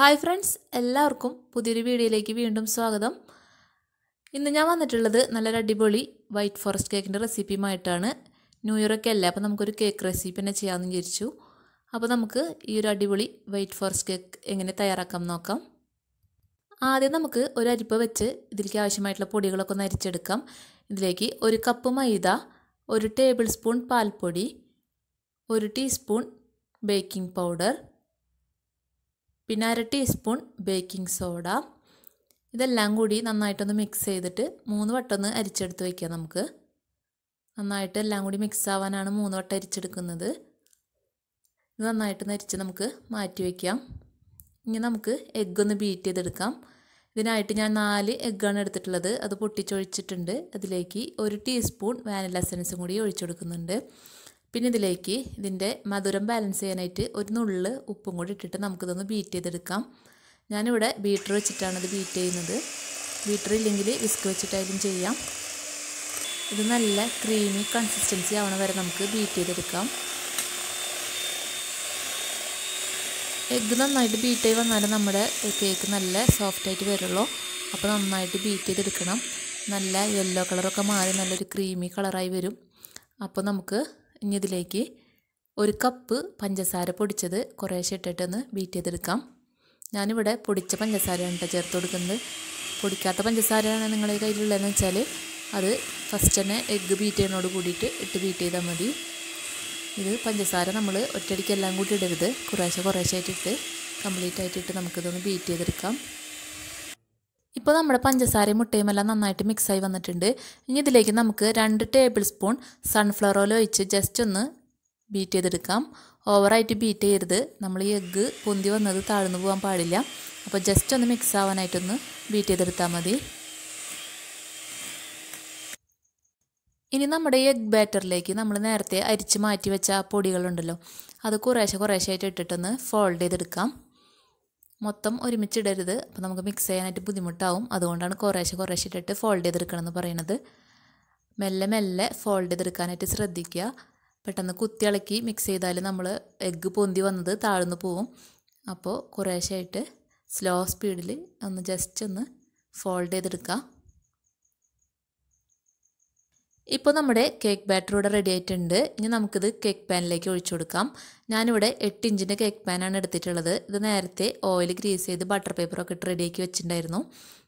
hi friends എല്ലാവർക്കും പുതിയൊരു വീഡിയോയിലേക്ക് വീണ്ടും സ്വാഗതം ഇന്ന് ഞാൻ വന്നിട്ടുള്ളത് നല്ലൊരു അടിപൊളി വൈറ്റ് ഫോറസ്റ്റ് കേക്കിൻ്റെ റെസിപ്പിയുമായിട്ടാണ് ന്യൂ ഇയറൊക്കെ അല്ല അപ്പോൾ നമുക്കൊരു കേക്ക് റെസിപ്പി തന്നെ ചെയ്യാമെന്ന് വിചാരിച്ചു അപ്പോൾ നമുക്ക് ഈ ഒരു അടിപൊളി വൈറ്റ് ഫോറസ്റ്റ് കേക്ക് എങ്ങനെ തയ്യാറാക്കാം നോക്കാം ആദ്യം നമുക്ക് ഒരു അരിപ്പ വെച്ച് ഇതിലേക്ക് ആവശ്യമായിട്ടുള്ള പൊടികളൊക്കെ ഒന്ന് അരിച്ചെടുക്കാം ഇതിലേക്ക് ഒരു കപ്പ് മൈദ ഒരു ടേബിൾ സ്പൂൺ പാൽപ്പൊടി ഒരു ടീസ്പൂൺ ബേക്കിംഗ് പൗഡർ പിന്നെ അര ടീസ്പൂൺ ബേക്കിംഗ് സോഡ ഇതെല്ലാം കൂടി നന്നായിട്ടൊന്ന് മിക്സ് ചെയ്തിട്ട് മൂന്ന് വട്ടമൊന്ന് അരിച്ചെടുത്ത് വയ്ക്കുക നമുക്ക് നന്നായിട്ട് എല്ലാം കൂടി മിക്സ് ആവാനാണ് മൂന്ന് വട്ടം അരിച്ചെടുക്കുന്നത് ഇത് നന്നായിട്ടൊന്ന് അരിച്ച് നമുക്ക് മാറ്റി വയ്ക്കാം ഇനി നമുക്ക് എഗ്ഗ് ഒന്ന് ബീറ്റ് ചെയ്തെടുക്കാം ഇതിനായിട്ട് ഞാൻ നാല് എഗ്ഗാണ് എടുത്തിട്ടുള്ളത് അത് പൊട്ടിച്ചൊഴിച്ചിട്ടുണ്ട് അതിലേക്ക് ഒരു ടീസ്പൂൺ വാനില എസൻസും കൂടി ഒഴിച്ചെടുക്കുന്നുണ്ട് പിന്നെ ഇതിലേക്ക് ഇതിൻ്റെ മധുരം ബാലൻസ് ചെയ്യാനായിട്ട് ഒരു നുള്ള് ഉപ്പും കൂടി ഇട്ടിട്ട് നമുക്കിതൊന്ന് ബീറ്റ് ചെയ്തെടുക്കാം ഞാനിവിടെ ബീറ്റർ വെച്ചിട്ടാണ് ഇത് ബീറ്റ് ചെയ്യുന്നത് ബീറ്റർ ഇല്ലെങ്കിൽ വിസ്ക് വെച്ചിട്ടായാലും ചെയ്യാം ഇത് നല്ല ക്രീമി കൺസിസ്റ്റൻസി ആവണ വരെ നമുക്ക് ബീറ്റ് ചെയ്തെടുക്കാം എഗ്ഗ് നന്നായിട്ട് ബീറ്റ് ചെയ്ത് വന്നാലും നമ്മുടെ കേക്ക് നല്ല സോഫ്റ്റായിട്ട് വരുള്ളൂ അപ്പോൾ നന്നായിട്ട് ബീറ്റ് ചെയ്തെടുക്കണം നല്ല യെല്ലോ കളറൊക്കെ മാറി നല്ലൊരു ക്രീമി കളറായി വരും അപ്പോൾ നമുക്ക് ഇനി ഇതിലേക്ക് ഒരു കപ്പ് പഞ്ചസാര പൊടിച്ചത് കുറേശ്ശെ ഇട്ടിട്ടൊന്ന് ബീറ്റ് ചെയ്തെടുക്കാം ഞാനിവിടെ പൊടിച്ച പഞ്ചസാരയാണ് കേട്ടോ ചേർത്ത് കൊടുക്കുന്നത് പൊടിക്കാത്ത പഞ്ചസാരയാണ് നിങ്ങളുടെ കയ്യിലുള്ളതെന്ന് വെച്ചാൽ അത് ഫസ്റ്റ് തന്നെ എഗ്ഗ് ബീറ്റ് ചെയ്യുന്നതോട് കൂടിയിട്ട് ഇട്ട് ബീറ്റ് ചെയ്താൽ മതി ഇത് പഞ്ചസാര നമ്മൾ ഒറ്റയടിക്ക് എല്ലാം കൂടി ഇടരുത് കുറേശ്ശെ കുറേശ്ശെ ആയിട്ടിട്ട് കംപ്ലീറ്റ് ആയിട്ടിട്ട് നമുക്കിതൊന്ന് ബീറ്റ് ചെയ്തെടുക്കാം ഇപ്പോൾ നമ്മുടെ പഞ്ചസാരയും എല്ലാം നന്നായിട്ട് മിക്സായി വന്നിട്ടുണ്ട് ഇനി ഇതിലേക്ക് നമുക്ക് രണ്ട് ടേബിൾ സ്പൂൺ സൺഫ്ലവർ ഓയിൽ ഒഴിച്ച് ജസ്റ്റ് ഒന്ന് ബീറ്റ് ചെയ്തെടുക്കാം ഓവറായിട്ട് ബീറ്റ് ചെയ്യരുത് നമ്മൾ ഈ എഗ്ഗ് പൊന്തി വന്നത് താഴ്ന്നു പോകാൻ പാടില്ല അപ്പോൾ ജസ്റ്റ് ഒന്ന് മിക്സ് ആവാനായിട്ടൊന്ന് ബീറ്റ് ചെയ്തെടുത്താൽ മതി ഇനി നമ്മുടെ എഗ് ബാറ്ററിലേക്ക് നമ്മൾ നേരത്തെ അരിച്ച് മാറ്റി വെച്ച പൊടികളുണ്ടല്ലോ അത് കുറേശ്ശെ കുറേശ്ശെ ആയിട്ട് ഇട്ടിട്ടൊന്ന് ഫോൾഡ് ചെയ്തെടുക്കാം മൊത്തം ഒരുമിച്ചിടരുത് അപ്പോൾ നമുക്ക് മിക്സ് ചെയ്യാനായിട്ട് ബുദ്ധിമുട്ടാവും അതുകൊണ്ടാണ് കുറേശ്ശെ കുറേശ്ശെ ഇട്ടിട്ട് ഫോൾഡ് ചെയ്തെടുക്കണമെന്ന് പറയണത് മെല്ലെ മെല്ലെ ഫോൾഡ് ചെയ്തെടുക്കാനായിട്ട് ശ്രദ്ധിക്കുക പെട്ടെന്ന് കുത്തിളക്കി മിക്സ് ചെയ്താൽ നമ്മൾ എഗ്ഗ് പൊന്തി വന്നത് താഴ്ന്നു പോവും അപ്പോൾ കുറേശ്ശെ ആയിട്ട് സ്ലോ സ്പീഡിൽ ഒന്ന് ജസ്റ്റ് ഒന്ന് ഫോൾഡ് ചെയ്തെടുക്കുക ഇപ്പോൾ നമ്മുടെ കേക്ക് ബാറ്റർ ഇവിടെ റെഡി ആയിട്ടുണ്ട് ഇനി നമുക്കിത് കേക്ക് പാനിലേക്ക് ഒഴിച്ചു കൊടുക്കാം ഞാനിവിടെ എട്ട് ഇഞ്ചിൻ്റെ കേക്ക് പാനാണ് എടുത്തിട്ടുള്ളത് ഇത് നേരത്തെ ഓയിൽ ഗ്രീസ് ചെയ്ത് ബട്ടർ പേപ്പറൊക്കെ ഇട്ട് റെഡിയാക്കി വെച്ചിട്ടുണ്ടായിരുന്നു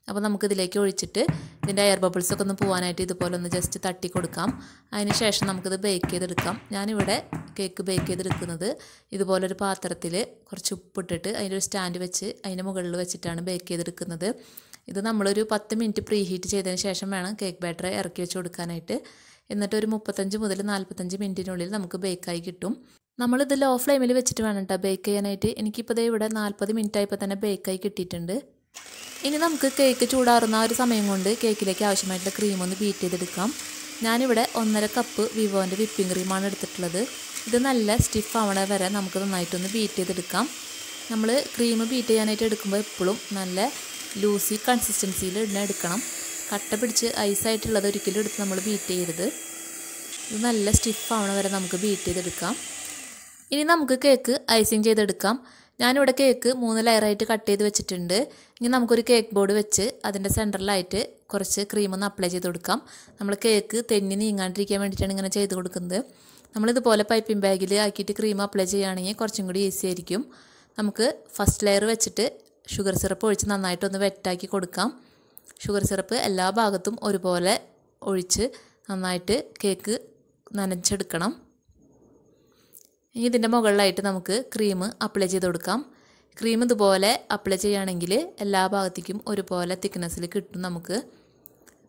അപ്പോൾ നമുക്കിതിലേക്ക് ഒഴിച്ചിട്ട് ഇതിൻ്റെ എയർ ബബിൾസൊക്കെ ഒന്ന് പോകാനായിട്ട് ഇതുപോലെ ഒന്ന് ജസ്റ്റ് തട്ടി കൊടുക്കാം അതിന് ശേഷം നമുക്കിത് ബേക്ക് ചെയ്തെടുക്കാം ഞാനിവിടെ കേക്ക് ബേക്ക് ചെയ്തെടുക്കുന്നത് ഇതുപോലൊരു പാത്രത്തിൽ കുറച്ച് ഉപ്പിട്ടിട്ട് അതിൻ്റെ ഒരു സ്റ്റാൻഡ് വെച്ച് അതിൻ്റെ മുകളിൽ വെച്ചിട്ടാണ് ബേക്ക് ചെയ്തെടുക്കുന്നത് ഇത് നമ്മളൊരു പത്ത് മിനിറ്റ് പ്രീ ഹീറ്റ് ചെയ്തതിന് ശേഷം വേണം കേക്ക് ബാറ്റർ ഇറക്കി വെച്ച് കൊടുക്കാനായിട്ട് എന്നിട്ട് ഒരു മുപ്പത്തഞ്ച് മുതൽ നാൽപ്പത്തഞ്ച് മിനിറ്റിനുള്ളിൽ നമുക്ക് ബേക്കായി കിട്ടും നമ്മളിത് ലോ ഫ്ലെയിമിൽ വെച്ചിട്ട് വേണം കേട്ടോ ബേക്ക് ചെയ്യാനായിട്ട് എനിക്കിപ്പോൾ ഇവിടെ നാൽപ്പത് മിനിറ്റ് ആയപ്പോൾ തന്നെ ബേക്കായി കിട്ടിയിട്ടുണ്ട് ഇനി നമുക്ക് കേക്ക് ചൂടാറുന്ന ഒരു സമയം കൊണ്ട് കേക്കിലേക്ക് ആവശ്യമായിട്ടുള്ള ക്രീം ഒന്ന് ബീറ്റ് ചെയ്തെടുക്കാം ഞാനിവിടെ ഒന്നര കപ്പ് വിവോൻ്റെ വിപ്പിംഗ് ക്രീമാണ് എടുത്തിട്ടുള്ളത് ഇത് നല്ല സ്റ്റിഫ് ആവണ വരെ നമുക്ക് നന്നായിട്ടൊന്ന് ബീറ്റ് ചെയ്തെടുക്കാം നമ്മൾ ക്രീം ബീറ്റ് ചെയ്യാനായിട്ട് എടുക്കുമ്പോൾ എപ്പോഴും നല്ല ലൂസി കൺസിസ്റ്റൻസിയിൽ എണ്ണ എടുക്കണം കട്ട പിടിച്ച് ഐസായിട്ടുള്ളത് ഒരിക്കലും എടുത്ത് നമ്മൾ ബീറ്റ് ചെയ്യരുത് ഇത് നല്ല സ്റ്റിഫ് ആവണ വരെ നമുക്ക് ബീറ്റ് ചെയ്തെടുക്കാം ഇനി നമുക്ക് കേക്ക് ഐസിങ് ചെയ്തെടുക്കാം ഞാനിവിടെ കേക്ക് മൂന്ന് ലെയറായിട്ട് കട്ട് ചെയ്ത് വെച്ചിട്ടുണ്ട് ഇനി നമുക്കൊരു കേക്ക് ബോർഡ് വെച്ച് അതിൻ്റെ സെൻറ്ററിലായിട്ട് കുറച്ച് ക്രീമൊന്ന് അപ്ലൈ ചെയ്ത് കൊടുക്കാം നമ്മൾ കേക്ക് തെന്നി നീങ്ങാണ്ടിരിക്കാൻ വേണ്ടിയിട്ടാണ് ഇങ്ങനെ ചെയ്ത് കൊടുക്കുന്നത് നമ്മളിതുപോലെ പൈപ്പിംഗ് ബാഗിൽ ആക്കിയിട്ട് ക്രീം അപ്ലൈ ചെയ്യുകയാണെങ്കിൽ കുറച്ചും കൂടി ഈസി ആയിരിക്കും നമുക്ക് ഫസ്റ്റ് ലെയർ വെച്ചിട്ട് ഷുഗർ സിറപ്പ് ഒഴിച്ച് നന്നായിട്ടൊന്ന് വെറ്റാക്കി കൊടുക്കാം ഷുഗർ സിറപ്പ് എല്ലാ ഭാഗത്തും ഒരുപോലെ ഒഴിച്ച് നന്നായിട്ട് കേക്ക് നനച്ചെടുക്കണം ഇനി ഇതിൻ്റെ മുകളിലായിട്ട് നമുക്ക് ക്രീം അപ്ലൈ ചെയ്ത് കൊടുക്കാം ക്രീം ഇതുപോലെ അപ്ലൈ ചെയ്യുകയാണെങ്കിൽ എല്ലാ ഭാഗത്തേക്കും ഒരുപോലെ തിക്നെസ്സിൽ കിട്ടും നമുക്ക്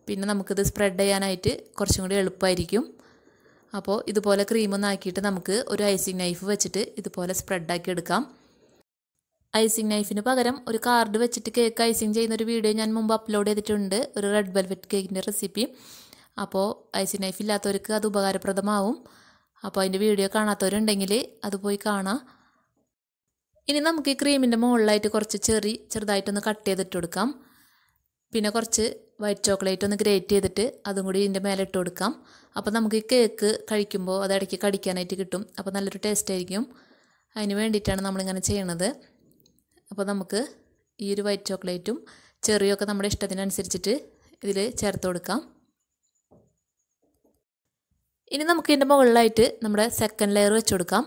പിന്നെ നമുക്കിത് സ്പ്രെഡ് ചെയ്യാനായിട്ട് കുറച്ചും കൂടി എളുപ്പമായിരിക്കും അപ്പോൾ ഇതുപോലെ ക്രീം ക്രീമൊന്നാക്കിയിട്ട് നമുക്ക് ഒരു ഐസിങ് നൈഫ് വെച്ചിട്ട് ഇതുപോലെ സ്പ്രെഡാക്കി എടുക്കാം ഐസിങ് നൈഫിന് പകരം ഒരു കാർഡ് വെച്ചിട്ട് കേക്ക് ഐസിങ് ചെയ്യുന്ന ഒരു വീഡിയോ ഞാൻ മുമ്പ് അപ്ലോഡ് ചെയ്തിട്ടുണ്ട് ഒരു റെഡ് വെൽവെറ്റ് കേക്കിൻ്റെ റെസിപ്പി അപ്പോൾ ഐസിങ് നൈഫ് ഇല്ലാത്തവർക്ക് അത് ഉപകാരപ്രദമാവും അപ്പോൾ അതിൻ്റെ വീഡിയോ കാണാത്തവരുണ്ടെങ്കിൽ അത് പോയി കാണാം ഇനി നമുക്ക് ഈ ക്രീമിൻ്റെ മുകളിലായിട്ട് കുറച്ച് ചെറി ചെറുതായിട്ടൊന്ന് കട്ട് ചെയ്തിട്ട് കൊടുക്കാം പിന്നെ കുറച്ച് വൈറ്റ് ചോക്ലേറ്റ് ഒന്ന് ഗ്രേറ്റ് ചെയ്തിട്ട് അതും കൂടി ഇതിൻ്റെ മേലെ ഇട്ട് കൊടുക്കാം അപ്പോൾ നമുക്ക് ഈ കേക്ക് കഴിക്കുമ്പോൾ അത് ഇടയ്ക്ക് കടിക്കാനായിട്ട് കിട്ടും അപ്പോൾ നല്ലൊരു ടേസ്റ്റ് ആയിരിക്കും അതിന് വേണ്ടിയിട്ടാണ് നമ്മളിങ്ങനെ ചെയ്യണത് അപ്പോൾ നമുക്ക് ഈ ഒരു വൈറ്റ് ചോക്ലേറ്റും ചെറിയൊക്കെ നമ്മുടെ ഇഷ്ടത്തിനനുസരിച്ചിട്ട് ഇതിൽ ചേർത്ത് കൊടുക്കാം ഇനി നമുക്ക് ഇതിൻ്റെ മുകളിലായിട്ട് നമ്മുടെ സെക്കൻഡ് ലെയർ വെച്ച് കൊടുക്കാം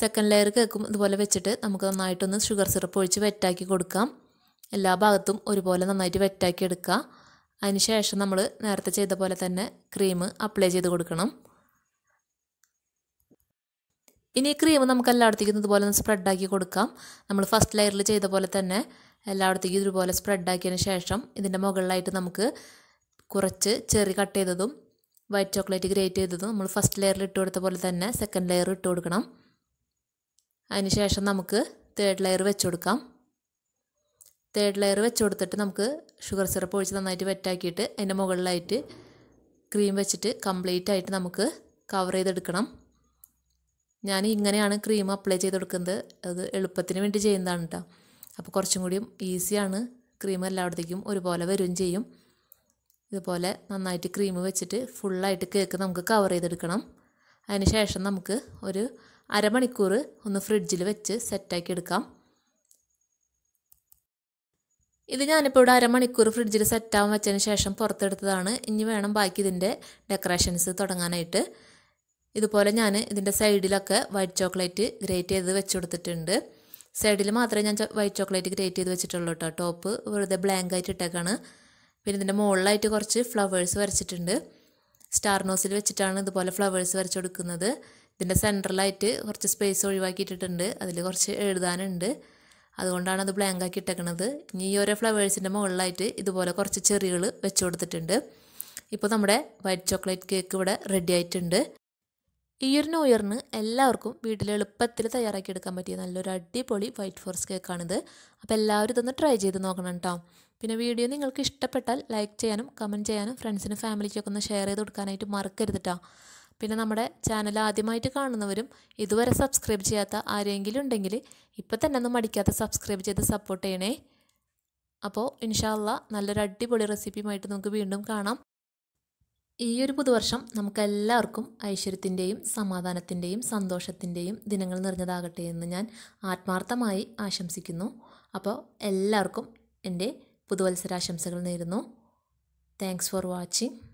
സെക്കൻഡ് ലെയർ കേക്കും ഇതുപോലെ വെച്ചിട്ട് നമുക്ക് നന്നായിട്ടൊന്ന് ഷുഗർ സിറപ്പ് ഒഴിച്ച് വെറ്റാക്കി കൊടുക്കാം എല്ലാ ഭാഗത്തും ഒരുപോലെ നന്നായിട്ട് വെറ്റാക്കി എടുക്കുക അതിന് ശേഷം നമ്മൾ നേരത്തെ ചെയ്ത പോലെ തന്നെ ക്രീം അപ്ലൈ ചെയ്ത് കൊടുക്കണം ഇനി ക്രീം നമുക്ക് എല്ലായിടത്തേക്കും ഇതുപോലെ ഒന്ന് സ്പ്രെഡാക്കി കൊടുക്കാം നമ്മൾ ഫസ്റ്റ് ലെയറിൽ ചെയ്ത പോലെ തന്നെ എല്ലായിടത്തേക്കും ഇതുപോലെ സ്പ്രെഡാക്കിയതിന് ശേഷം ഇതിൻ്റെ മുകളിലായിട്ട് നമുക്ക് കുറച്ച് ചെറി കട്ട് ചെയ്തതും വൈറ്റ് ചോക്ലേറ്റ് ഗ്രേറ്റ് ചെയ്തതും നമ്മൾ ഫസ്റ്റ് ലെയറിൽ ഇട്ട് കൊടുത്ത പോലെ തന്നെ സെക്കൻഡ് ലെയർ ഇട്ട് കൊടുക്കണം അതിനുശേഷം നമുക്ക് തേർഡ് ലെയർ വെച്ച് കൊടുക്കാം തേർഡ് ലെയർ വെച്ച് കൊടുത്തിട്ട് നമുക്ക് ഷുഗർ സിറപ്പ് ഒഴിച്ച് നന്നായിട്ട് വെറ്റാക്കിയിട്ട് അതിൻ്റെ മുകളിലായിട്ട് ക്രീം വെച്ചിട്ട് കംപ്ലീറ്റ് ആയിട്ട് നമുക്ക് കവർ ചെയ്തെടുക്കണം ഞാൻ ഇങ്ങനെയാണ് ക്രീം അപ്ലൈ ചെയ്ത് കൊടുക്കുന്നത് അത് എളുപ്പത്തിന് വേണ്ടി ചെയ്യുന്നതാണ് കേട്ടോ അപ്പോൾ കുറച്ചും കൂടിയും ഈസിയാണ് ക്രീം എല്ലായിടത്തേക്കും ഒരുപോലെ വരും ചെയ്യും ഇതുപോലെ നന്നായിട്ട് ക്രീം വെച്ചിട്ട് ഫുള്ളായിട്ട് കേക്ക് നമുക്ക് കവർ ചെയ്തെടുക്കണം അതിനുശേഷം നമുക്ക് ഒരു അരമണിക്കൂർ ഒന്ന് ഫ്രിഡ്ജിൽ വെച്ച് സെറ്റാക്കി എടുക്കാം ഇത് ഞാനിപ്പോൾ ഇവിടെ അരമണിക്കൂർ ഫ്രിഡ്ജിൽ സെറ്റാകാൻ വെച്ചതിന് ശേഷം പുറത്തെടുത്തതാണ് ഇനി വേണം ബാക്കി ഇതിൻ്റെ ഡെക്കറേഷൻസ് തുടങ്ങാനായിട്ട് ഇതുപോലെ ഞാൻ ഇതിൻ്റെ സൈഡിലൊക്കെ വൈറ്റ് ചോക്ലേറ്റ് ഗ്രേറ്റ് ചെയ്ത് വെച്ച് കൊടുത്തിട്ടുണ്ട് സൈഡിൽ മാത്രമേ ഞാൻ വൈറ്റ് ചോക്ലേറ്റ് ഗ്രേറ്റ് ചെയ്ത് വെച്ചിട്ടുള്ളൂ കേട്ടോ ടോപ്പ് വെറുതെ ബ്ലാങ്ക് ആയിട്ട് ഇട്ടേക്കാണ് പിന്നെ ഇതിൻ്റെ മുകളിലായിട്ട് കുറച്ച് ഫ്ലവേഴ്സ് വരച്ചിട്ടുണ്ട് സ്റ്റാർ നോസിൽ വെച്ചിട്ടാണ് ഇതുപോലെ ഫ്ലവേഴ്സ് വരച്ചു കൊടുക്കുന്നത് ഇതിൻ്റെ സെൻറ്ററിലായിട്ട് കുറച്ച് സ്പേസ് ഒഴിവാക്കിയിട്ടിട്ടുണ്ട് അതിൽ കുറച്ച് എഴുതാനുണ്ട് അതുകൊണ്ടാണ് അത് ബ്ലാങ്ക് ആക്കി ഇട്ടേക്കണത് ഇനി ഈ ഓരോ ഫ്ലവേഴ്സിൻ്റെ മുകളിലായിട്ട് ഇതുപോലെ കുറച്ച് ചെറികൾ വെച്ച് കൊടുത്തിട്ടുണ്ട് ഇപ്പോൾ നമ്മുടെ വൈറ്റ് ചോക്ലേറ്റ് കേക്ക് ഇവിടെ റെഡി ആയിട്ടുണ്ട് ഈയൊരു ഉയർന്ന് എല്ലാവർക്കും വീട്ടിൽ എളുപ്പത്തിൽ തയ്യാറാക്കി എടുക്കാൻ പറ്റിയ നല്ലൊരു അടിപൊളി വൈറ്റ് ഫോറസ്റ്റ് കേക്കാണിത് അപ്പോൾ എല്ലാവരും ഇതൊന്ന് ട്രൈ ചെയ്ത് നോക്കണം കേട്ടോ പിന്നെ വീഡിയോ നിങ്ങൾക്ക് ഇഷ്ടപ്പെട്ടാൽ ലൈക്ക് ചെയ്യാനും കമൻറ്റ് ചെയ്യാനും ഫ്രണ്ട്സിനും ഫാമിലിക്കൊക്കെ ഒന്ന് ഷെയർ ചെയ്ത് കൊടുക്കാനായിട്ട് മറക്കരുത് കേട്ടോ പിന്നെ നമ്മുടെ ചാനൽ ആദ്യമായിട്ട് കാണുന്നവരും ഇതുവരെ സബ്സ്ക്രൈബ് ചെയ്യാത്ത ആരെങ്കിലും ഉണ്ടെങ്കിൽ ഇപ്പം തന്നെ ഒന്നും മടിക്കാതെ സബ്സ്ക്രൈബ് ചെയ്ത് സപ്പോർട്ട് ചെയ്യണേ അപ്പോൾ ഇൻഷാല്ല നല്ലൊരു അടിപൊളി റെസിപ്പിയുമായിട്ട് നമുക്ക് വീണ്ടും കാണാം ഈ ഒരു പുതുവർഷം നമുക്കെല്ലാവർക്കും ഐശ്വര്യത്തിൻ്റെയും സമാധാനത്തിൻ്റെയും സന്തോഷത്തിൻ്റെയും ദിനങ്ങൾ നിറഞ്ഞതാകട്ടെ എന്ന് ഞാൻ ആത്മാർത്ഥമായി ആശംസിക്കുന്നു അപ്പോൾ എല്ലാവർക്കും എൻ്റെ പുതുവത്സരാശംസകൾ നേരുന്നു താങ്ക്സ് ഫോർ വാച്ചിങ്